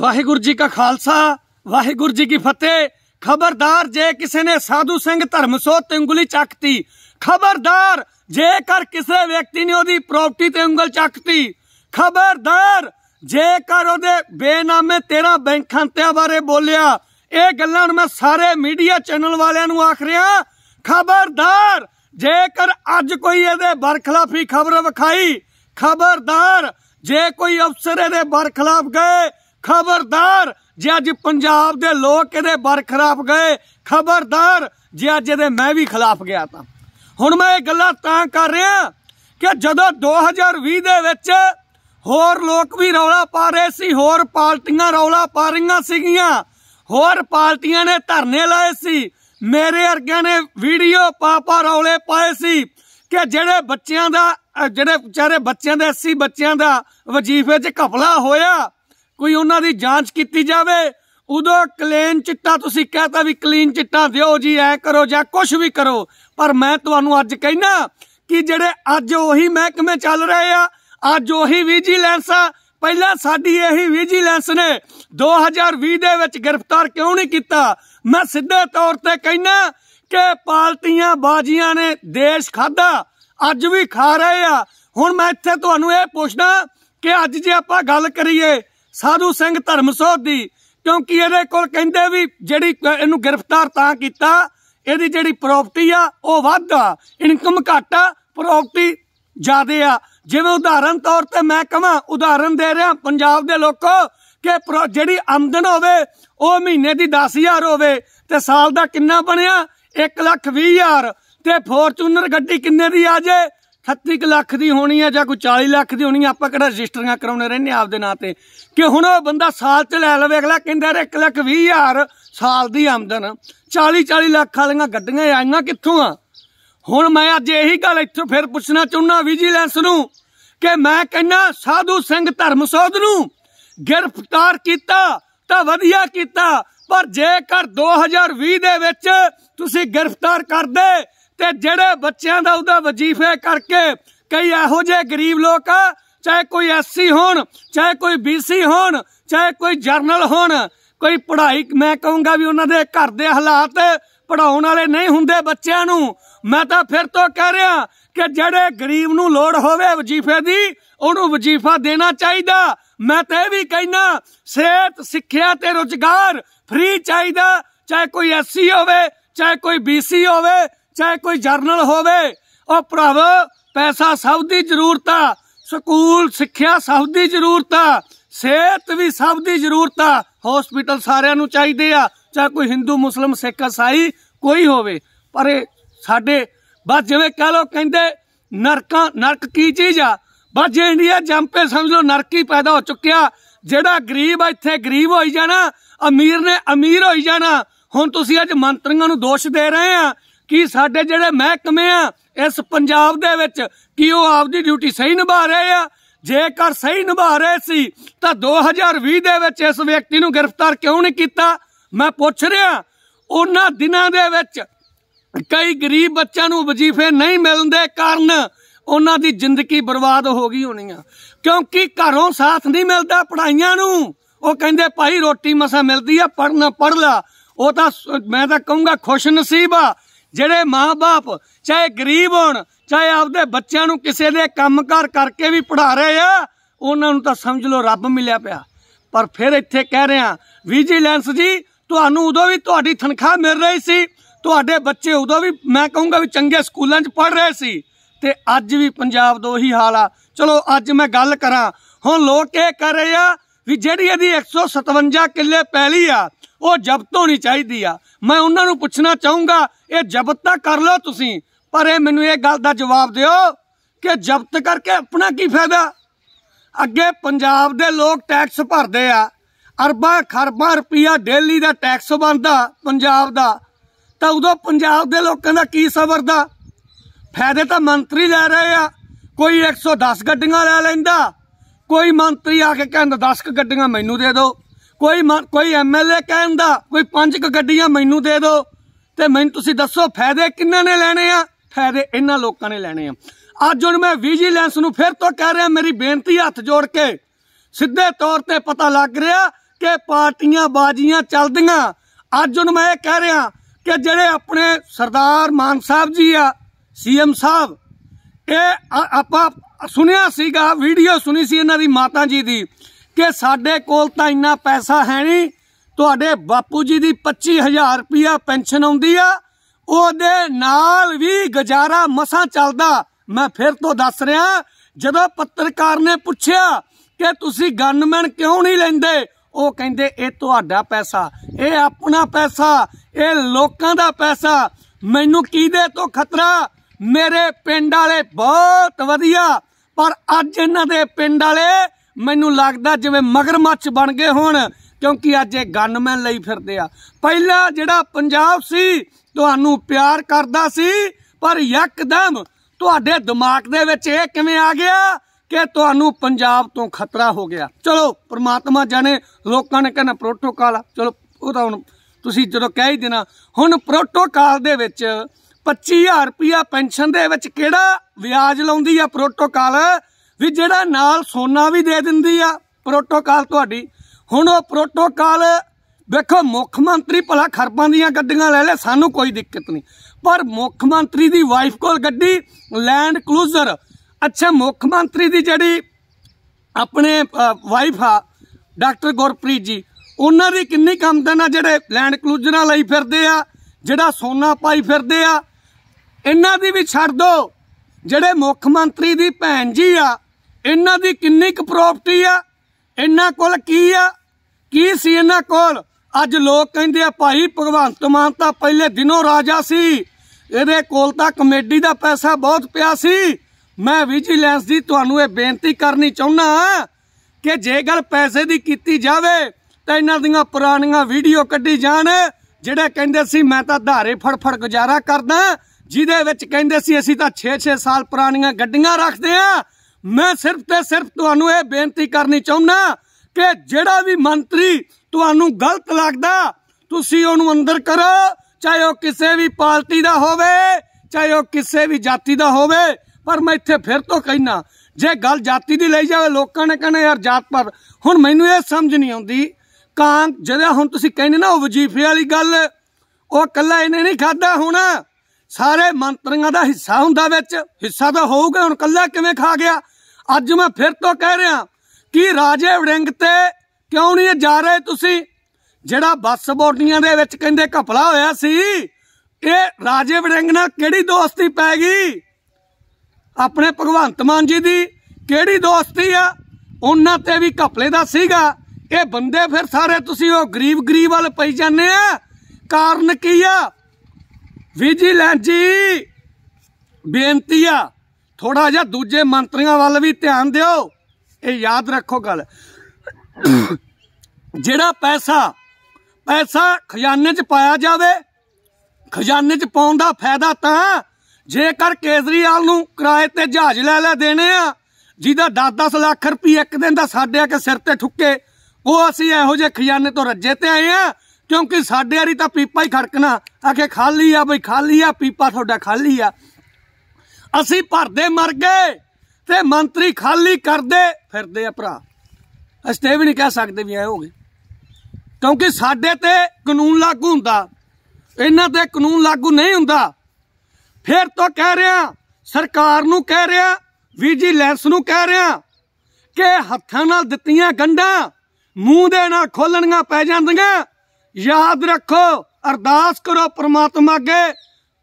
ਵਾਹਿਗੁਰੂ ਜੀ ਕਾ ਖਾਲਸਾ ਵਾਹਿਗੁਰੂ ਜੀ ਕੀ ਫਤਿਹ ਖਬਰਦਾਰ ਜੇ ਕਿਸੇ ਨੇ ਸਾਧੂ ਸਿੰਘ ਧਰਮ ਤੇ ਉਂਗਲੀ ਚੱਕਤੀ ਖਬਰਦਾਰ ਜੇਕਰ ਕਿਸੇ ਵਿਅਕਤੀ ਨੇ ਉਹਦੀ ਪ੍ਰਾਪਰਟੀ ਤੇ ਉਂਗਲ ਚੱਕਤੀ ਖਬਰਦਾਰ ਜੇਕਰ ਉਹਦੇ ਬੇਨਾਮੇ ਤੇਰਾ ਬੈਂਕ ਖਾਤਿਆਂ ਬਾਰੇ ਬੋਲਿਆ ਇਹ ਗੱਲਾਂ ਨੂੰ ਮੈਂ ਸਾਰੇ ਮੀਡੀਆ ਚੈਨਲ ਵਾਲਿਆਂ ਨੂੰ ਆਖ ਰਿਹਾ ਖਬਰਦਾਰ ਜੇਕਰ ਅੱਜ ਕੋਈ ਇਹਦੇ ਬਰਖਲਾਫੀ ਖਬਰ ਵਿਖਾਈ ਖਬਰਦਾਰ ਜੇ ਕੋਈ ਅਫਸਰ ਇਹਦੇ ਬਰਖਲਾਫ ਗਏ ਖਬਰਦਾਰ ਜੇ ਅੱਜ ਪੰਜਾਬ ਦੇ ਲੋਕ ਇਹਦੇ ਖਰਾਬ ਗਏ ਖਬਰਦਾਰ ਜੇ ਅੱਜ ਇਹਦੇ ਮੈਂ ਵੀ ਖਿਲਾਫ ਗਿਆ ਤਾਂ ਹੁਣ ਮੈਂ ਇਹ ਗੱਲਾਂ ਤਾਂ ਕਰ ਰਿਹਾ ਕਿ ਜਦੋਂ 2020 ਦੇ ਵਿੱਚ ਹੋਰ ਲੋਕ ਵੀ ਰੌਲਾ ਪਾ ਰਹੇ ਸੀ ਹੋਰ ਪਾਰਟੀਆਂ ਰੌਲਾ ਪਾ ਰਹੀਆਂ ਸੀਗੀਆਂ ਹੋਰ ਪਾਰਟੀਆਂ ਨੇ ਧਰਨੇ ਲਾਏ ਸੀ ਮੇਰੇ ਅਰਗੇ ਨੇ ਵੀਡੀਓ ਪਾਪਾ ਰੌਲੇ ਪਾਏ ਸੀ ਕਿ ਜਿਹੜੇ ਬੱਚਿਆਂ ਦਾ ਜਿਹੜੇ ਵਿਚਾਰੇ ਬੱਚਿਆਂ ਦੇ ਅਸੀਂ ਬੱਚਿਆਂ ਦਾ ਵਜੀਫੇ 'ਚ ਘਪਲਾ ਹੋਇਆ ਕੋਈ ਉਹਨਾਂ ਦੀ ਜਾਂਚ ਕੀਤੀ ਜਾਵੇ ਉਦੋਂ ਕਲੀਨ ਚਿੱਟਾ ਤੁਸੀਂ ਕਹਤਾ ਵੀ ਕਲੀਨ ਚਿੱਟਾ ਦਿਓ ਜੀ ਐ ਕਰੋ ਜਾਂ ਕੁਝ ਵੀ ਕਰੋ ਪਰ ਮੈਂ ਤੁਹਾਨੂੰ ਅੱਜ ਕਹਿਣਾ ਕਿ ਜਿਹੜੇ ਅੱਜ ਉਹੀ ਮਹਿਕਮੇ ਚੱਲ ਰਹੇ ਆ ਅੱਜ ਉਹੀ ਵਿਜੀਲੈਂਸ ਆ ਪਹਿਲਾਂ ਸਾਡੀ ਇਹੀ ਵਿਜੀਲੈਂਸ ਨੇ 2020 ਦੇ ਵਿੱਚ ਗ੍ਰਿਫਤਾਰ ਕਿਉਂ ਨਹੀਂ ਕੀਤਾ ਮੈਂ ਸਿੱਧੇ ਤੌਰ ਤੇ ਕਹਿਣਾ ਕਿ ਪਾਲਤੀਆਂ ਬਾਜੀਆਂ ਨੇ ਦੇਸ਼ ਖਾਦਾ ਅੱਜ ਵੀ ਖਾ ਰਹੇ ਆ ਹੁਣ ਮੈਂ ਇੱਥੇ ਤੁਹਾਨੂੰ ਇਹ ਪੁੱਛਣਾ ਕਿ ਅੱਜ ਜੇ ਆਪਾਂ ਗੱਲ ਕਰੀਏ ਸਾਧੂ ਸਿੰਘ ਧਰਮਸੋਧ ਦੀ ਕਿਉਂਕਿ ਇਹਦੇ ਕੋਲ ਕਹਿੰਦੇ ਵੀ ਜਿਹੜੀ ਇਹਨੂੰ ਗ੍ਰਿਫਤਾਰ ਤਾਂ ਕੀਤਾ ਇਹਦੀ ਜਿਹੜੀ ਪ੍ਰਾਪਰਟੀ ਆ ਉਹ ਵੱਧ ਆ ਇਨਕਮ ਘੱਟ ਆ ਪ੍ਰਾਪਰਟੀ ਜ਼ਿਆਦੇ ਆ ਜਿਵੇਂ ਉਦਾਹਰਨ ਤੌਰ ਤੇ ਮੈਂ ਕਹਾਂ ਉਦਾਹਰਨ ਦੇ ਰਿਹਾ ਪੰਜਾਬ ਦੇ ਲੋਕੋ ਕਿ ਜਿਹੜੀ ਆਮਦਨ ਹੋਵੇ ਉਹ ਮਹੀਨੇ ਦੀ 10000 ਹੋਵੇ ਤੇ ਸਾਲ ਦਾ ਕਿੰਨਾ ਬਣਿਆ 1 ਲੱਖ 20000 ਤੇ ਫੋਰਚੂਨਰ ਗੱਡੀ ਕਿੰਨੇ ਦੀ ਆ ਜੇ 36 ਲੱਖ ਦੀ ਹੋਣੀ ਆ ਜਾਂ ਕੋਈ 40 ਲੱਖ ਦੀ ਹੋਣੀ ਆ ਆਪਾਂ ਕਿਹੜਾ ਰਜਿਸਟਰੀਆਂ ਕਰਾਉਣੇ ਰਹਿੰਦੇ ਆਪਦੇ ਨਾਂ ਤੇ ਕਿ ਹੁਣ ਉਹ ਬੰਦਾ ਸਾਲ ਚ ਲੈ ਲਵੇ ਅਗਲਾ ਕਹਿੰਦਾ ਰੇ 1 ਲੱਖ 20 ਹਜ਼ਾਰ ਸਾਲ ਦੀ ਆਮਦਨ 40 40 ਲੱਖ ਵਾਲੀਆਂ ਗੱਡੀਆਂ ਆਈਆਂ ਕਿੱਥੋਂ ਆ ਹੁਣ ਮੈਂ ਅੱਜ ਇਹੀ ਗੱਲ ਇੱਥੋਂ ਫਿਰ ਪੁੱਛਣਾ ਚਾਹੁੰਨਾ ਵਿਜੀਲੈਂਸ ਨੂੰ ਕਿ ਮੈਂ ਕਹਿੰਨਾ ਸਾਧੂ ਸਿੰਘ ਧਰਮਸੋਧ ਨੂੰ ਗ੍ਰਿਫਤਾਰ ਕੀਤਾ ਤਾਂ ਵਧੀਆ ਕੀਤਾ ਪਰ ਜੇਕਰ 2020 ਦੇ ਵਿੱਚ ਤੁਸੀਂ ਗ੍ਰਿਫਤਾਰ ਕਰਦੇ ਤੇ ਜਿਹੜੇ ਬੱਚਿਆਂ ਦਾ ਉਹਦਾ ਵਜੀਫੇ ਕਰਕੇ ਕਈ ਇਹੋ ਜਿਹੇ ਗਰੀਬ ਲੋਕ ਆ ਚਾਹੇ ਕੋਈ ਐਸਸੀ ਹੋਣ ਚਾਹੇ ਕੋਈ ਬੀਸੀ ਹੋਣ ਚਾਹੇ ਕੋਈ ਜਰਨਲ ਹੋਣ ਕੋਈ ਪੜ੍ਹਾਈ ਮੈਂ ਕਹੂੰਗਾ ਵੀ ਉਹਨਾਂ ਦੇ ਘਰ ਦੇ ਹਾਲਾਤ ਪੜਾਉਣ ਵਾਲੇ ਨਹੀਂ ਹੁੰਦੇ ਬੱਚਿਆਂ ਨੂੰ ਮੈਂ ਤਾਂ ਫਿਰ ਤੋਂ ਕਹਿ ਰਿਹਾ ਕਿ ਜਿਹੜੇ ਗਰੀਬ ਨੂੰ ਲੋੜ ਹੋਵੇ ਵਜੀਫੇ ਦੀ ਉਹਨੂੰ ਵਜੀਫਾ ਦੇਣਾ ਚਾਹੀਦਾ ਮੈਂ ਤੇ ਵੀ ਕਹਿਣਾ ਸਿਹਤ ਸਿੱਖਿਆ ਤੇ ਰੋਜ਼ਗਾਰ ਫ੍ਰੀ ਚਾਹੀਦਾ ਚਾਹੇ ਕੋਈ ਐਸਸੀ ਹੋਵੇ ਚਾਹੇ ਕੋਈ ਬੀਸੀ ਹੋਵੇ ਚਾਹੇ ਕੋਈ ਜਰਨਲ ਹੋਵੇ ਉਹ ਭਰਾਵ ਪੈਸਾ ਸਭ ਦੀ ਜ਼ਰੂਰਤ ਆ ਸਕੂਲ ਸਿੱਖਿਆ ਸਭ ਦੀ ਜ਼ਰੂਰਤ ਆ ਸਿਹਤ ਵੀ ਸਭ ਦੀ ਜ਼ਰੂਰਤ ਆ ਹਸਪੀਟਲ ਸਾਰਿਆਂ ਨੂੰ ਚਾਹੀਦੇ ਆ ਚਾਹੇ ਕੋਈ ਹਿੰਦੂ ਮੁਸਲਮ ਸਿੱਖ ਇਸਾਈ ਕੋਈ ਹੋਵੇ ਪਰ ਇਹ ਸਾਡੇ ਬਸ ਜਿਵੇਂ ਕਹ ਲੋ ਕਹਿੰਦੇ ਨਰਕਾਂ ਨਰਕ ਕੀ ਚੀਜ਼ ਆ ਬਸ ਜੇ ਇੰਡੀਆ ਜੰਪੇ ਸਮਝ ਲੋ ਨਰਕ ਹੀ ਪੈਦਾ ਹੋ ਚੁੱਕਿਆ ਜਿਹੜਾ ਗਰੀਬ ਇੱਥੇ ਗਰੀਬ ਹੋਈ ਜਾਣਾ ਅਮੀਰ ਨੇ ਅਮੀਰ ਹੋਈ ਜਾਣਾ ਹੁਣ ਤੁਸੀਂ ਅੱਜ ਮੰਤਰੀਆਂ ਨੂੰ ਦੋਸ਼ ਦੇ ਰਹੇ ਆ ਕੀ ਸਾਡੇ ਜਿਹੜੇ ਮਹਿਕਮੇ ਆ ਇਸ ਪੰਜਾਬ ਦੇ ਵਿੱਚ ਕੀ ਉਹ ਆਪਦੀ ਡਿਊਟੀ ਸਹੀ ਨਿਭਾ ਰਹੇ ਆ ਜੇਕਰ ਸਹੀ ਨਿਭਾ ਰਹੇ ਸੀ ਤਾਂ 2020 ਦੇ ਵਿੱਚ ਇਸ ਵਿਅਕਤੀ ਨੂੰ ਗ੍ਰਿਫਤਾਰ ਕਿਉਂ ਨਹੀਂ ਕੀਤਾ ਮੈਂ ਪੁੱਛ ਰਿਹਾ ਉਹਨਾਂ ਦਿਨਾਂ ਦੇ ਵਿੱਚ ਕਈ ਗਰੀਬ ਬੱਚਿਆਂ ਨੂੰ ਵਜ਼ੀਫੇ ਨਹੀਂ ਮਿਲਦੇ ਕਾਰਨ ਉਹਨਾਂ ਦੀ ਜ਼ਿੰਦਗੀ ਬਰਬਾਦ ਹੋ ਗਈ ਹੋਣੀ ਆ ਕਿਉਂਕਿ ਘਰੋਂ ਸਾਥ ਨਹੀਂ ਮਿਲਦਾ ਪੜਾਈਆਂ ਨੂੰ ਉਹ ਕਹਿੰਦੇ ਭਾਈ ਰੋਟੀ ਮਸਾ ਮਿਲਦੀ ਆ ਪੜਨਾ ਪੜ ਲਾ ਉਹ ਤਾਂ ਮੈਂ ਤਾਂ ਕਹੂੰਗਾ ਖੁਸ਼ ਨਸੀਬ ਆ ਜਿਹੜੇ ਮਾਪੇ ਚਾਹੇ ਗਰੀਬ ਹੋਣ ਚਾਹੇ ਆਪਦੇ ਬੱਚਿਆਂ ਨੂੰ ਕਿਸੇ ਦੇ ਕੰਮਕਾਰ ਕਰਕੇ ਵੀ ਪੜਾ ਰਹੇ ਆ ਉਹਨਾਂ ਨੂੰ ਤਾਂ ਸਮਝ ਲਓ ਰੱਬ ਮਿਲਿਆ ਪਿਆ ਪਰ ਫਿਰ ਇੱਥੇ ਕਹਿ ਰਿਹਾ ਵਿਜੀਲੈਂਸ ਜੀ ਤੁਹਾਨੂੰ ਉਦੋਂ ਵੀ ਤੁਹਾਡੀ ਤਨਖਾਹ ਮਿਲ ਰਹੀ ਸੀ ਤੁਹਾਡੇ ਬੱਚੇ ਉਦੋਂ ਵੀ ਮੈਂ ਕਹੂੰਗਾ ਵੀ ਚੰਗੇ ਸਕੂਲਾਂ 'ਚ ਪੜ ਰਹੇ ਸੀ ਤੇ ਅੱਜ ਵੀ ਪੰਜਾਬ ਦਾ ਉਹੀ ਹਾਲ ਆ ਚਲੋ ਅੱਜ ਮੈਂ ਗੱਲ ਕਰਾਂ ਹੁਣ ਲੋਕ ਇਹ ਕਰ ਰਹੇ ਆ ਵੀ ਜਿਹੜੀ ਇਹਦੀ 157 ਕਿੱਲੇ ਪੈਲੀ ਆ ਉਹ ਜ਼ਬਤ ਹੋਣੀ ਚਾਹੀਦੀ ਆ ਮੈਂ ਉਹਨਾਂ ਨੂੰ ਪੁੱਛਣਾ ਚਾਹੂੰਗਾ ਇਹ ਜ਼ਬਤ ਤਾਂ ਕਰ ਲਓ ਤੁਸੀਂ ਪਰ ਇਹ ਮੈਨੂੰ ਇਹ ਗੱਲ ਦਾ ਜਵਾਬ ਦਿਓ ਕਿ ਜ਼ਬਤ ਕਰਕੇ ਆਪਣਾ ਕੀ ਫਾਇਦਾ ਅੱਗੇ ਪੰਜਾਬ ਦੇ ਲੋਕ ਟੈਕਸ ਭਰਦੇ ਆ ਅਰਬਾਂ ਖਰਬਾਂ ਰੁਪਈਆ ਡੇਲੀ ਦਾ ਟੈਕਸ ਬਣਦਾ ਪੰਜਾਬ ਦਾ ਤਾਂ ਉਦੋਂ ਪੰਜਾਬ ਦੇ ਲੋਕਾਂ ਦਾ ਕੀ ਦਾ ਫਾਇਦੇ ਤਾਂ ਮੰਤਰੀ ਲੈ ਰਹੇ ਆ ਕੋਈ 110 ਗੱਡੀਆਂ ਲੈ ਲੈਂਦਾ ਕੋਈ ਮੰਤਰੀ ਆ ਕੇ ਕਹਿੰਦਾ 10 ਕ ਗੱਡੀਆਂ ਮੈਨੂੰ ਦੇ ਦਿਓ ਕੋਈ ਕੋਈ ਐਮਐਲਏ ਕਹਿੰਦਾ ਕੋਈ 5 ਕ ਗੱਡੀਆਂ ਮੈਨੂੰ ਦੇ ਦਿਓ ਤੇ ਮੈਨੂੰ ਤੁਸੀਂ ਦੱਸੋ ਫਾਇਦੇ ਕਿੰਨਾਂ ਨੇ ਲੈਣੇ ਆ ਫਾਇਦੇ ਇਹਨਾਂ ਲੋਕਾਂ ਨੇ ਲੈਣੇ ਆ ਅੱਜ ਹੁਣ ਮੈਂ ਵਿਜੀਲੈਂਸ ਨੂੰ ਫਿਰ ਤੋਂ ਕਹਿ ਰਿਹਾ ਮੇਰੀ ਬੇਨਤੀ ਹੱਥ ਜੋੜ ਕੇ ਸਿੱਧੇ ਤੌਰ ਤੇ ਪਤਾ ਲੱਗ ਰਿਹਾ ਕਿ ਪਾਰਟੀਆਂ ਬਾਜੀਆਂ ਚੱਲਦੀਆਂ ਅੱਜ ਹੁਣ ਮੈਂ ਇਹ ਕਹਿ ਰਿਹਾ ਕਿ ਜਿਹੜੇ ਆਪਣੇ ਸਰਦਾਰ ਮਾਨ ਸਾਹਿਬ ਜੀ ਆ ਸੀਐਮ ਸਾਹਿਬ ਇਹ ਆਪਾਂ ਸੁਣਿਆ ਸੀਗਾ ਵੀਡੀਓ ਸੁਣੀ ਸੀ ਇਹਨਾਂ ਦੀ ਮਾਤਾ ਜੀ ਦੀ ਕਿ ਸਾਡੇ ਕੋਲ ਤਾਂ ਇੰਨਾ ਪੈਸਾ ਹੈ ਨਹੀਂ ਤੁਹਾਡੇ ਬਾਪੂ ਜੀ ਦੀ 25000 ਰੁਪਿਆ ਪੈਨਸ਼ਨ ਆਉਂਦੀ ਆ ਉਹਦੇ ਨਾਲ ਵੀ ਗੁਜ਼ਾਰਾ ਮਸਾਂ ਚੱਲਦਾ ਮੈਂ ਫਿਰ ਤੋਂ ਦੱਸ ਰਿਹਾ ਜਦੋਂ ਪੱਤਰਕਾਰ ਨੇ ਪੁੱਛਿਆ ਕਿ ਤੁਸੀਂ ਗਨਮੈਨ ਕਿਉਂ ਨਹੀਂ ਲੈਂਦੇ ਉਹ ਕਹਿੰਦੇ ਇਹ ਤੁਹਾਡਾ ਪੈਸਾ ਇਹ ਆਪਣਾ ਪੈਸਾ ਇਹ ਲੋਕਾਂ ਦਾ ਪੈਸਾ ਮੈਨੂੰ ਕਿਹਦੇ ਤੋਂ ਖਤਰਾ ਮੇਰੇ ਪਿੰਡ ਵਾਲੇ ਬਹੁਤ ਵਧੀਆ ਪਰ ਅੱਜ ਇਹਨਾਂ ਦੇ ਪਿੰਡ ਵਾਲੇ ਮੈਨੂੰ ਲੱਗਦਾ ਜਿਵੇਂ ਮਗਰਮੱਛ ਬਣ ਗਏ ਹੋਣ ਕਿਉਂਕਿ ਅੱਜ ਇਹ ਗਨਮੈਨ ਲਈ ਫਿਰਦੇ ਆ ਪਹਿਲਾਂ ਜਿਹੜਾ ਪੰਜਾਬ ਸੀ ਤੁਹਾਨੂੰ ਪਿਆਰ ਕਰਦਾ ਸੀ ਪਰ ਇੱਕਦਮ ਤੁਹਾਡੇ ਦਿਮਾਗ ਦੇ ਵਿੱਚ ਇਹ ਕਿਵੇਂ ਆ ਗਿਆ ਕਿ ਤੁਹਾਨੂੰ ਪੰਜਾਬ ਤੋਂ ਖਤਰਾ ਹੋ ਗਿਆ ਚਲੋ ਪ੍ਰਮਾਤਮਾ ਜਾਣੇ ਲੋਕਾਂ ਨੇ ਕਹਿੰਦਾ ਪ੍ਰੋਟੋਕਾਲ ਚਲੋ ਉਹ ਤਾਂ ਹੁਣ ਤੁਸੀਂ ਜਦੋਂ ਕਹਿ ਹੀ ਦੇਣਾ ਹੁਣ ਪ੍ਰੋਟੋਕਾਲ ਦੇ ਵਿੱਚ 25000 ਰੁਪਿਆ ਪੈਨਸ਼ਨ ਦੇ ਵਿੱਚ ਕਿਹੜਾ ਵਿਆਜ ਲਾਉਂਦੀ ਆ ਪ੍ਰੋਟੋਕਾਲ ਵੀ ਜਿਹੜਾ ਨਾਲ ਸੋਨਾ ਵੀ ਦੇ ਦਿੰਦੀ ਆ ਪ੍ਰੋਟੋਕਾਲ ਤੁਹਾਡੀ ਹੁਣ ਉਹ ਪ੍ਰੋਟੋਕਾਲ ਵੇਖੋ ਮੁੱਖ ਮੰਤਰੀ ਭਲਾ ਖਰਪਾਂ ਦੀਆਂ ਗੱਡੀਆਂ ਲੈ ਲੈ ਸਾਨੂੰ ਕੋਈ ਦਿੱਕਤ ਨਹੀਂ ਪਰ ਮੁੱਖ ਮੰਤਰੀ ਦੀ ਵਾਈਫ ਕੋਲ ਗੱਡੀ ਲੈਂਡ ਕਲੂਜ਼ਰ ਅੱਛਾ ਮੁੱਖ ਮੰਤਰੀ ਦੀ ਜਿਹੜੀ ਆਪਣੇ ਵਾਈਫ ਆ ਡਾਕਟਰ ਗੁਰਪ੍ਰੀਤ ਜੀ ਉਹਨਾਂ ਦੀ ਕਿੰਨੀ ਕੰਮ ਦੇਣਾ ਜਿਹੜੇ ਲੈਂਡ ਕਲੂਜ਼ਰਾਂ ਲਈ ਫਿਰਦੇ ਆ ਜਿਹੜਾ ਸੋਨਾ ਪਾਈ ਫਿਰਦੇ ਆ ਇਹਨਾਂ ਦੀ ਵੀ ਛੱਡ ਦੋ ਜਿਹੜੇ ਮੁੱਖ ਮੰਤਰੀ ਦੀ ਭੈਣ ਜੀ ਆ ਇਹਨਾਂ ਦੀ ਕਿੰਨੀ ਕੁ ਪ੍ਰਾਪਰਟੀ ਆ ਇਹਨਾਂ ਕੋਲ ਕੀ ਆ ਕੀ ਸੀ ਇਹਨਾਂ ਕੋਲ ਅੱਜ ਲੋਕ ਕਹਿੰਦੇ ਆ ਭਾਈ ਭਗਵੰਤ ਮਾਨ ਤਾਂ ਪਹਿਲੇ ਦਿਨੋਂ ਰਾਜਾ ਸੀ ਇਹਦੇ ਕੋਲ ਤਾਂ ਕਮੇਡੀ ਦਾ ਪੈਸਾ ਬਹੁਤ ਪਿਆ ਸੀ ਮੈਂ ਵਿਜੀਲੈਂਸ ਦੀ ਤੁਹਾਨੂੰ ਇਹ ਬੇਨਤੀ ਕਰਨੀ ਚਾਹੁੰਦਾ ਕਿ ਜੇ ਗੱਲ ਪੈਸੇ ਦੀ ਕੀਤੀ ਜਾਵੇ ਤਾਂ ਇਹਨਾਂ ਦੀਆਂ ਪੁਰਾਣੀਆਂ ਵੀਡੀਓ ਕੱਢੀ ਜਾਣ ਜਿਹੜੇ ਕਹਿੰਦੇ ਸੀ ਮੈਂ ਤਾਂ ਧਾਰੇ ਫੜਫੜ ਗੁਜ਼ਾਰਾ ਕਰਦਾ ਜਿਹਦੇ ਵਿੱਚ ਕਹਿੰਦੇ ਸੀ ਅਸੀਂ ਤਾਂ 6-6 ਸਾਲ ਪੁਰਾਣੀਆਂ ਗੱਡੀਆਂ ਰੱਖਦੇ ਆ ਮੈਂ ਸਿਰਫ ਤੇ ਸਿਰਫ ਤੁਹਾਨੂੰ ਇਹ ਬੇਨਤੀ ਕਰਨੀ ਚਾਹੁੰਨਾ ਕਿ ਜਿਹੜਾ ਵੀ ਮੰਤਰੀ ਤੁਹਾਨੂੰ ਗਲਤ ਲੱਗਦਾ ਤੁਸੀਂ ਉਹਨੂੰ ਅੰਦਰ ਕਰੋ ਚਾਹੇ ਉਹ ਕਿਸੇ ਵੀ ਪਾਰਟੀ ਦਾ ਹੋਵੇ ਚਾਹੇ ਉਹ ਕਿਸੇ ਵੀ ਜਾਤੀ ਦਾ ਹੋਵੇ ਪਰ ਮੈਂ ਇੱਥੇ ਫਿਰ ਤੋਂ ਕਹਿਣਾ ਜੇ ਗੱਲ ਜਾਤੀ ਦੀ ਲਈ ਜਾਵੇ ਲੋਕਾਂ ਨੇ ਕਹਿੰਦੇ ਯਾਰ ਜਾਤ ਪਰ ਹੁਣ ਮੈਨੂੰ ਇਹ ਸਮਝ ਨਹੀਂ ਆਉਂਦੀ ਕਾਂ ਜਿਹੜਾ ਹੁਣ ਤੁਸੀਂ ਕਹਿੰਦੇ ਨਾ ਉਹ ਵਜੀਫੇ ਵਾਲੀ ਗੱਲ ਉਹ ਕੱਲਾ ਇਹਨੇ ਨਹੀਂ ਖਾਦਾ ਹੁਣ ਸਾਰੇ ਮੰਤਰੀਆਂ ਦਾ ਹਿੱਸਾ ਹੁੰਦਾ ਵਿੱਚ ਹਿੱਸਾ ਤਾਂ ਹੋਊਗਾ ਹੁਣ ਕੱਲਾ ਕਿਵੇਂ ਖਾ ਗਿਆ ਅੱਜ ਮੈਂ ਫਿਰ ਤੋਂ ਕਹਿ ਰਿਹਾ ਕਿ ਰਾਜੇ ਵੜਿੰਗ ਤੇ ਕਿਉਂ ਨਹੀਂ ਜਾ ਰਹੇ ਤੁਸੀਂ ਜਿਹੜਾ ਬੱਸ ਬੋਡੀਆਂ ਦੇ ਵਿੱਚ ਕਹਿੰਦੇ ਘਪਲਾ ਹੋਇਆ ਸੀ ਇਹ ਰਾਜੇ ਵੜਿੰਗ ਨਾਲ ਕਿਹੜੀ ਦੋਸਤੀ ਪੈ ਗਈ ਆਪਣੇ ਭਗਵੰਤ ਮਾਨ ਜੀ ਦੀ ਕਿਹੜੀ ਦੋਸਤੀ ਆ ਉਹਨਾਂ ਤੇ ਵੀ ਘਪਲੇ ਦਾ ਸੀਗਾ ਇਹ ਬੰਦੇ ਫਿਰ ਸਾਰੇ ਤੁਸੀਂ ਉਹ ਗਰੀਬ ਗਰੀਬ ਵਾਲ ਪਈ ਜਾਂਦੇ ਆ ਕਾਰਨ ਕੀ ਆ ਵਿਜੀਲੈਂਸ ਜੀ ਬੇਨਤੀ ਆ ਥੋੜਾ ਜਿਹਾ ਦੂਜੇ ਮੰਤਰੀਆਂ ਵੱਲ ਵੀ ਧਿਆਨ ਦਿਓ ਇਹ ਯਾਦ ਰੱਖੋ ਗੱਲ ਜਿਹੜਾ ਪੈਸਾ ਪੈਸਾ ਖਜ਼ਾਨੇ 'ਚ ਪਾਇਆ ਜਾਵੇ ਖਜ਼ਾਨੇ 'ਚ ਪਾਉਣ ਦਾ ਫਾਇਦਾ ਤਾਂ ਜੇਕਰ ਕੇਜਰੀਵਾਲ ਨੂੰ ਕਿਰਾਏ ਤੇ ਜਹਾਜ਼ ਲੈ ਲੈ ਦੇਣੇ ਆ ਜਿਹਦਾ 10-10 ਲੱਖ ਰੁਪਏ ਇੱਕ ਦਿਨ ਦਾ ਸਾਡੇ ਆ ਕੇ ਸਿਰ ਤੇ ਠੁੱਕੇ ਉਹ ਅਸੀਂ ਇਹੋ ਜਿਹੇ ਖਜ਼ਾਨੇ ਤੋਂ ਰੱਜੇ ਤੇ ਆਏ ਆ ਕਿਉਂਕਿ ਸਾਡੇ ਵਾਰੀ ਤਾਂ ਪੀਪਾ ਹੀ ਖੜਕਣਾ ਆਖੇ ਖਾਲੀ ਆ ਬਈ ਖਾਲੀ ਆ ਪੀਪਾ ਤੁਹਾਡਾ ਖਾਲੀ ਆ ਅਸੀਂ ਭਰਦੇ ਮਰ ਗਏ ਤੇ ਮੰਤਰੀ ਖਾਲੀ ਕਰਦੇ ਫਿਰਦੇ ਆ ਭਰਾ ਅਸੀਂ ਤੇ ਵੀ ਨਹੀਂ ਕਹਿ ਸਕਦੇ ਵੀ ਐ ਹੋ ਗਏ ਕਿਉਂਕਿ ਸਾਡੇ ਤੇ ਕਾਨੂੰਨ ਲਾਗੂ ਹੁੰਦਾ ਇਹਨਾਂ ਤੇ ਕਾਨੂੰਨ ਲਾਗੂ ਨਹੀਂ ਹੁੰਦਾ ਫਿਰ ਤੋਂ ਕਹਿ ਰਿਹਾ ਸਰਕਾਰ ਨੂੰ ਕਹਿ ਰਿਹਾ ਵਿਜੀਲੈਂਸ ਨੂੰ ਕਹਿ ਰਿਹਾ ਕਿ ਹੱਥਾਂ ਨਾਲ ਦਿੱਤੀਆਂ ਗੰਢਾਂ ਮੂੰਹ ਦੇ ਨਾਲ ਖੋਲਣੀਆਂ ਪੈ ਜਾਂਦੀਆਂ ਯਾਦ ਰੱਖੋ ਅਰਦਾਸ ਕਰੋ ਪ੍ਰਮਾਤਮਾ ਅੱਗੇ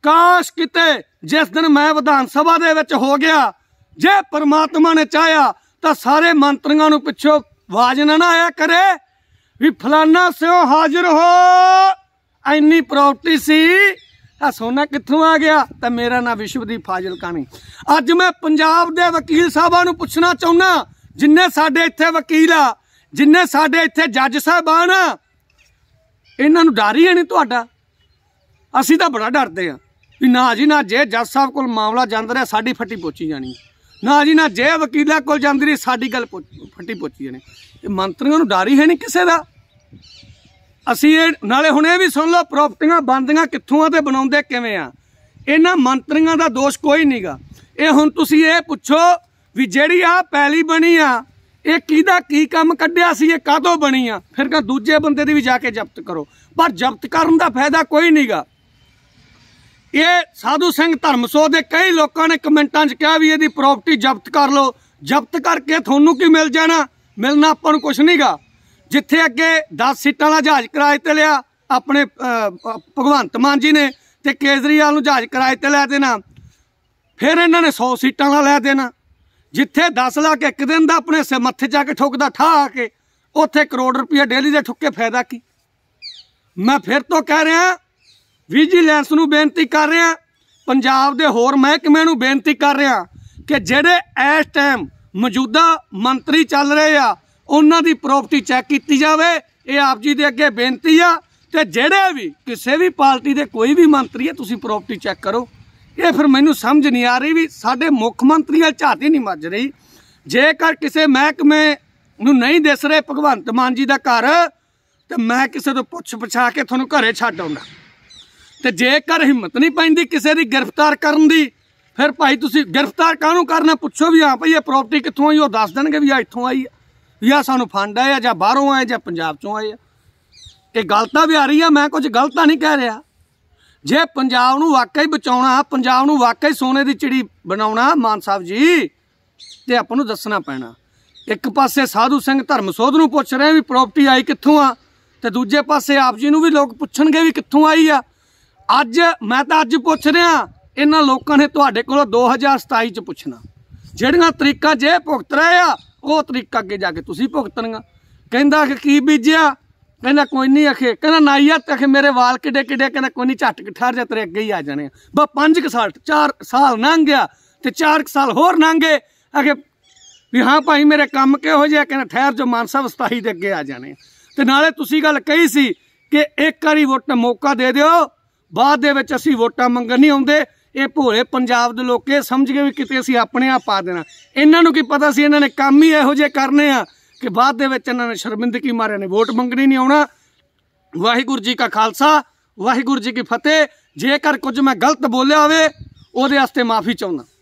ਕਾਸ਼ ਕਿਤੇ ਜਿਸ ਦਿਨ ਮੈਂ ਵਿਧਾਨ ਸਭਾ ਦੇ ਵਿੱਚ ਹੋ ਗਿਆ ਜੇ ਪ੍ਰਮਾਤਮਾ ਨੇ ਚਾਹਿਆ ਤਾਂ ਸਾਰੇ ਮੰਤਰੀਆਂ ਨੂੰ ਪਿੱਛੋਂ ਆਵਾਜ਼ ਨਾ ਆਇਆ ਕਰੇ ਵੀ ਫਲਾਨਾ ਸਿਓ ਹਾਜ਼ਰ ਹੋ ਐਨੀ ਪ੍ਰਾਪਰਟੀ ਸੀ ਆ ਸੋਨਾ ਕਿੱਥੋਂ ਆ ਗਿਆ ਤਾਂ ਮੇਰਾ ਨਾਮ ਵਿਸ਼ਵ ਦੀ ਫਾਜ਼ਿਲ ਕਾਣੀ ਅੱਜ ਮੈਂ ਪੰਜਾਬ ਦੇ ਵਕੀਲ ਸਾਹਿਬਾਂ ਨੂੰ ਪੁੱਛਣਾ ਚਾਹੁੰਨਾ ਜਿੰਨੇ ਸਾਡੇ ਇੱਥੇ ਵਕੀਲ ਆ ਜਿੰਨੇ ਸਾਡੇ ਇੱਥੇ ਜੱਜ ਸਾਹਿਬਾਨ ਆ ਇਹਨਾਂ ਨੂੰ ਡਰ ਹੀ ਨਹੀਂ ਤੁਹਾਡਾ ਅਸੀਂ ਤਾਂ ਬੜਾ ਡਰਦੇ ਆ ਵੀ ਨਾ ਜੀ ਨਾ ਜੇ ਜੱਜ ਸਾਹਿਬ ਕੋਲ ਮਾਮਲਾ ਜਾਂਦਾ ਰਿਹਾ ਸਾਡੀ ਫੱਟੀ ਪੋਚੀ ਜਾਣੀ ਨਾ ਜੀ ਨਾ ਜੇ ਵਕੀਲਾ ਕੋਲ ਜਾਂਦੀ ਰਹੀ ਸਾਡੀ ਗੱਲ ਫੱਟੀ ਪੋਚੀ ਜਾਣੀ ਇਹ ਮੰਤਰੀਆਂ ਨੂੰ ਡਰ ਹੀ ਨਹੀਂ ਕਿਸੇ ਦਾ ਅਸੀਂ ਇਹ ਨਾਲੇ ਹੁਣ ਇਹ ਵੀ ਸੁਣ ਲਓ ਪ੍ਰਾਪਰਟੀਆਂ ਬੰਦੀਆਂ ਕਿੱਥੋਂ ਆ ਤੇ ਬਣਾਉਂਦੇ ਕਿਵੇਂ ਆ ਇਹਨਾਂ ਮੰਤਰੀਆਂ ਦਾ ਦੋਸ਼ ਕੋਈ ਨਹੀਂਗਾ ਇਹ ਹੁਣ ਤੁਸੀਂ ਇਹ ਪੁੱਛੋ ਵੀ ਜਿਹੜੀ ਆ ਪਹਿਲੀ ਬਣੀ ਆ ਇਹ ਕਿਹਦਾ ਕੀ ਕੰਮ ਕੱਢਿਆ ਸੀ ਇਹ ਕਾਦੋਂ ਬਣੀ ਆ ਫਿਰ ਕਾ ਦੂਜੇ ਬੰਦੇ ਦੀ ਵੀ ਜਾ ਕੇ ਜ਼ਬਤ ਕਰੋ ਪਰ ਜ਼ਬਤ ਕਰਨ ਦਾ ਫਾਇਦਾ ਕੋਈ ਨਹੀਂਗਾ ਇਹ ਸਾਧੂ ਸਿੰਘ ਧਰਮਸੋ ਦੇ ਕਈ ਲੋਕਾਂ ਨੇ ਕਮੈਂਟਾਂ 'ਚ ਕਿਹਾ ਵੀ ਇਹਦੀ ਪ੍ਰਾਪਰਟੀ ਜ਼ਬਤ ਕਰ ਲਓ ਜ਼ਬਤ ਕਰਕੇ ਤੁਹਾਨੂੰ ਕੀ ਮਿਲ ਜਾਣਾ ਮਿਲਣਾ ਆਪਾਂ ਨੂੰ ਕੁਝ ਨਹੀਂਗਾ ਜਿੱਥੇ ਅੱਗੇ 10 ਸੀਟਾਂ ਦਾ ਜਹਾਜ਼ ਕਿਰਾਏ ਤੇ ਲਿਆ ਆਪਣੇ ਭਗਵੰਤ ਮਾਨ ਜੀ ਨੇ ਤੇ ਕੇਜਰੀਵਾਲ ਨੂੰ ਜਹਾਜ਼ ਕਿਰਾਏ ਤੇ ਲੈ ਦੇਣਾ ਫਿਰ ਇਹਨਾਂ ਨੇ 100 ਸੀਟਾਂ ਦਾ ਲੈ ਦੇਣਾ ਜਿੱਥੇ 10 ਲੱਖ ਇੱਕ ਦਿਨ ਦਾ ਆਪਣੇ ਸਿਰ ਮੱਥੇ ਜਾ ਕੇ ਠੋਕਦਾ ਠਾ ਕੇ ਉੱਥੇ ਕਰੋੜ ਰੁਪਏ ਡੇਲੀ ਦੇ ਠੁੱਕੇ ਫਾਇਦਾ ਕੀ ਮੈਂ ਫਿਰ ਤੋਂ ਕਹਿ ਰਿਹਾ ਵਿਜੀਲੈਂਸ ਨੂੰ ਬੇਨਤੀ ਕਰ ਰਿਹਾ ਪੰਜਾਬ ਦੇ ਹੋਰ ਮਹਿਕਮੇ ਨੂੰ ਬੇਨਤੀ ਕਰ ਰਿਹਾ ਕਿ ਜਿਹੜੇ ਇਸ ਟਾਈਮ ਮੌਜੂਦਾ ਮੰਤਰੀ ਚੱਲ ਰਹੇ ਆ ਉਹਨਾਂ ਦੀ ਪ੍ਰਾਪਰਟੀ ਚੈੱਕ ਕੀਤੀ ਜਾਵੇ ਇਹ ਆਪ ਜੀ ਦੇ ਅੱਗੇ ਬੇਨਤੀ ਆ ਤੇ ਜਿਹੜੇ ਵੀ ਕਿਸੇ ਵੀ ਪਾਰਟੀ ਦੇ ਕੋਈ ਵੀ ਮੰਤਰੀ ਹੈ ਤੁਸੀਂ ਪ੍ਰਾਪਰਟੀ ਚੈੱਕ ਕਰੋ ਇਹ ਫਿਰ ਮੈਨੂੰ ਸਮਝ ਨਹੀਂ ਆ ਰਹੀ ਵੀ ਸਾਡੇ ਮੁੱਖ ਮੰਤਰੀਆਂ ਝਾਤੀ ਨਹੀਂ ਮੱਜ ਰਹੀ ਜੇਕਰ ਕਿਸੇ ਮਹਿਕਮੇ ਨੂੰ ਨਹੀਂ ਦਿਸ ਰਹੇ ਭਗਵੰਤ ਮਾਨ ਜੀ ਦਾ ਘਰ ਤੇ ਮੈਂ ਕਿਸੇ ਤੋਂ ਪੁੱਛ ਪਛਾ ਕੇ ਤੁਹਾਨੂੰ ਘਰੇ ਛੱਡ ਆਉਂਦਾ ਤੇ ਜੇਕਰ ਹਿੰਮਤ ਨਹੀਂ ਪੈਂਦੀ ਕਿਸੇ ਦੀ ਗ੍ਰਿਫਤਾਰ ਕਰਨ ਦੀ ਫਿਰ ਭਾਈ ਤੁਸੀਂ ਗ੍ਰਿਫਤਾਰ ਕਾਹਨੂੰ ਕਰਨਾ ਪੁੱਛੋ ਵੀ ਆ ਭਾਈ ਇਹ ਪ੍ਰਾਪਰਟੀ ਕਿੱਥੋਂ ਆਈ ਉਹ ਦੱਸ ਦੇਣਗੇ ਵੀ ਆ ਇੱਥੋਂ ਆਈ ਆ ਜਾਂ ਸਾਨੂੰ ਫੰਡ ਆਇਆ ਜਾਂ ਬਾਹਰੋਂ ਆਇਆ ਜਾਂ ਪੰਜਾਬ ਚੋਂ ਆਇਆ ਇਹ ਗਲਤਾਂ ਵੀ ਆ ਰਹੀ ਆ ਮੈਂ ਕੁਝ ਗਲਤਾਂ ਨਹੀਂ ਕਹਿ ਰਿਹਾ ਜੇ ਪੰਜਾਬ ਨੂੰ ਵਾਕਈ ਬਚਾਉਣਾ ਪੰਜਾਬ ਨੂੰ ਵਾਕਈ ਸੋਨੇ ਦੀ ਚਿੜੀ ਬਣਾਉਣਾ ਮਾਨ ਸਾਹਿਬ ਜੀ ਤੇ ਆਪਾਂ ਨੂੰ ਦੱਸਣਾ ਪੈਣਾ ਇੱਕ ਪਾਸੇ ਸਾਧੂ ਸਿੰਘ ਧਰਮਸੋਧ ਨੂੰ ਪੁੱਛ ਰਹੇ ਵੀ ਪ੍ਰਾਪਰਟੀ ਆਈ ਕਿੱਥੋਂ ਆ ਤੇ ਦੂਜੇ ਪਾਸੇ ਆਪ ਜੀ ਨੂੰ ਵੀ ਲੋਕ ਪੁੱਛਣਗੇ ਵੀ ਕਿੱਥੋਂ ਆਈ ਆ ਅੱਜ ਮੈਂ ਤਾਂ ਅੱਜ ਪੁੱਛ ਰਿਹਾ ਇਹਨਾਂ ਲੋਕਾਂ ਨੇ ਤੁਹਾਡੇ ਕੋਲੋਂ 2027 ਚ ਪੁੱਛਣਾ ਜਿਹੜੀਆਂ ਤਰੀਕਾਂ ਜੇ ਭੁਗਤ ਰਹੇ ਆ ਉਹ ਤਰੀਕਾ ਅੱਗੇ ਜਾ ਕੇ ਤੁਸੀਂ ਭੁਗਤਣਗਾ ਕਹਿੰਦਾ ਕਿ ਕੀ ਬੀਜਿਆ ਕਹਿੰਦਾ ਕੋਈ ਨਹੀਂ ਅਖੇ ਕਹਿੰਦਾ ਨਾਈਆ ਅਖੇ ਮੇਰੇ ਵਾਲ ਕਿੱਡੇ ਕਿੱਡੇ ਕਹਿੰਦਾ ਕੋਈ ਨਹੀਂ ਝਟਕ ਠਰ ਜਾ ਤੇਰੇ ਅੱਗੇ ਹੀ ਆ ਜਾਣੇ ਬਾ 5 ਕ ਸਾਲ 4 ਸਾਲ ਲੰਘ ਗਿਆ ਤੇ 4 ਸਾਲ ਹੋਰ ਨੰਗੇ ਅਖੇ ਵੀ ਹਾਂ ਭਾਈ ਮੇਰੇ ਕੰਮ ਕਿਹੋ ਜਿਹਾ ਕਹਿੰਦਾ ਠਹਿਰ ਜੋ ਮਾਨਸਾ ਵਸਤਾਈ ਦੇ ਅੱਗੇ ਆ ਜਾਣੇ ਤੇ ਨਾਲੇ ਤੁਸੀਂ ਗੱਲ ਕਹੀ ਸੀ ਕਿ ਇੱਕ ਵਾਰੀ ਵੋਟ ਮੌਕਾ ਦੇ ਦਿਓ ਬਾਅਦ ਦੇ ਵਿੱਚ ਅਸੀਂ ਵੋਟਾਂ ਮੰਗਣ ਨਹੀਂ ਆਉਂਦੇ ਇਹ ਭੋਲੇ ਪੰਜਾਬ ਦੇ ਲੋਕੇ ਸਮਝ ਗਏ ਵੀ ਕਿਤੇ ਅਸੀਂ ਆਪਣੇ ਆਪ ਪਾ ਦੇਣਾ ਇਹਨਾਂ ਨੂੰ ਕੀ ਪਤਾ ਸੀ ਇਹਨਾਂ ਨੇ ਕੰਮ ਹੀ ਇਹੋ ਜਿਹੇ ਕਰਨੇ ਆ ਕਿ ਬਾਅਦ ਦੇ ਵਿੱਚ ਇਹਨਾਂ ਨੇ ਸ਼ਰਮਿੰਦਗੀ ਮਾਰਿਆ ਨੇ ਵੋਟ ਮੰਗਣੀ ਨਹੀਂ ਆਉਣਾ ਵਾਹਿਗੁਰੂ ਜੀ ਕਾ ਖਾਲਸਾ ਵਾਹਿਗੁਰੂ ਜੀ ਕੀ ਫਤਿਹ ਜੇਕਰ ਕੁਝ ਮੈਂ ਗਲਤ ਬੋਲਿਆ ਹੋਵੇ ਉਹਦੇ ਵਾਸਤੇ ਮਾਫੀ ਚਾਹੁੰਦਾ